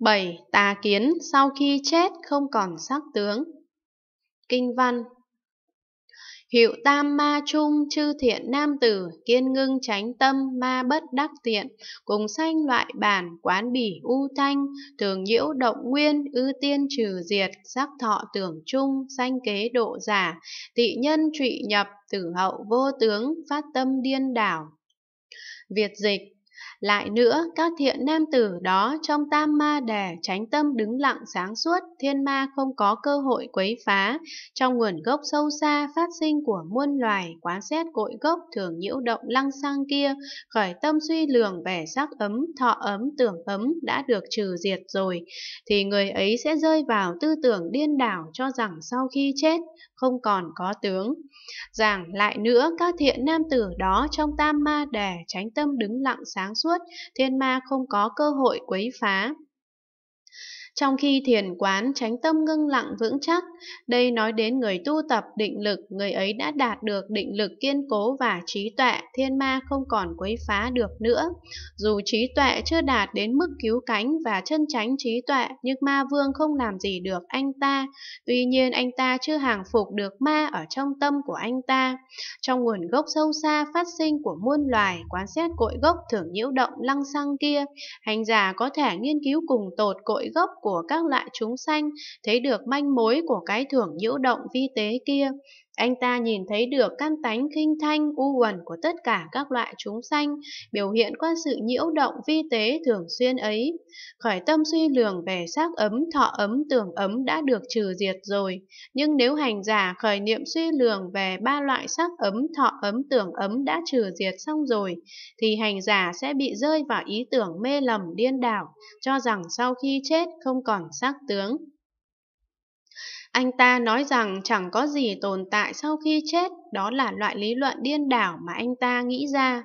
7. Tà kiến sau khi chết không còn sắc tướng Kinh văn Hiệu tam ma trung chư thiện nam tử, kiên ngưng tránh tâm ma bất đắc tiện, cùng sanh loại bản quán bỉ u thanh, thường nhiễu động nguyên, ư tiên trừ diệt, sắc thọ tưởng trung, sanh kế độ giả, tị nhân trụy nhập, tử hậu vô tướng, phát tâm điên đảo. Việt dịch lại nữa, các thiện nam tử đó trong tam ma đề tránh tâm đứng lặng sáng suốt, thiên ma không có cơ hội quấy phá. Trong nguồn gốc sâu xa phát sinh của muôn loài, quán xét cội gốc thường nhiễu động lăng sang kia, khởi tâm suy lường về sắc ấm, thọ ấm, tưởng ấm đã được trừ diệt rồi, thì người ấy sẽ rơi vào tư tưởng điên đảo cho rằng sau khi chết không còn có tướng. Giảng lại nữa, các thiện nam tử đó trong tam ma đề tránh tâm đứng lặng sáng suốt, suốt, thiên ma không có cơ hội quấy phá. Trong khi thiền quán tránh tâm ngưng lặng vững chắc, đây nói đến người tu tập định lực, người ấy đã đạt được định lực kiên cố và trí tuệ, thiên ma không còn quấy phá được nữa. Dù trí tuệ chưa đạt đến mức cứu cánh và chân tránh trí tuệ, nhưng ma vương không làm gì được anh ta. Tuy nhiên anh ta chưa hàng phục được ma ở trong tâm của anh ta. Trong nguồn gốc sâu xa phát sinh của muôn loài, quán xét cội gốc thường nhiễu động lăng xăng kia, hành giả có thể nghiên cứu cùng tột cội cội gốc của các loại chúng sanh, thấy được manh mối của cái thưởng nhiễu động vi tế kia. Anh ta nhìn thấy được căn tánh khinh thanh u uẩn của tất cả các loại chúng sanh, biểu hiện qua sự nhiễu động vi tế thường xuyên ấy. Khởi tâm suy lường về sắc ấm, thọ ấm, tưởng ấm đã được trừ diệt rồi, nhưng nếu hành giả khởi niệm suy lường về ba loại sắc ấm, thọ ấm, tưởng ấm đã trừ diệt xong rồi, thì hành giả sẽ bị rơi vào ý tưởng mê lầm điên đảo, cho rằng sau khi chết không còn sắc tướng. Anh ta nói rằng chẳng có gì tồn tại sau khi chết, đó là loại lý luận điên đảo mà anh ta nghĩ ra.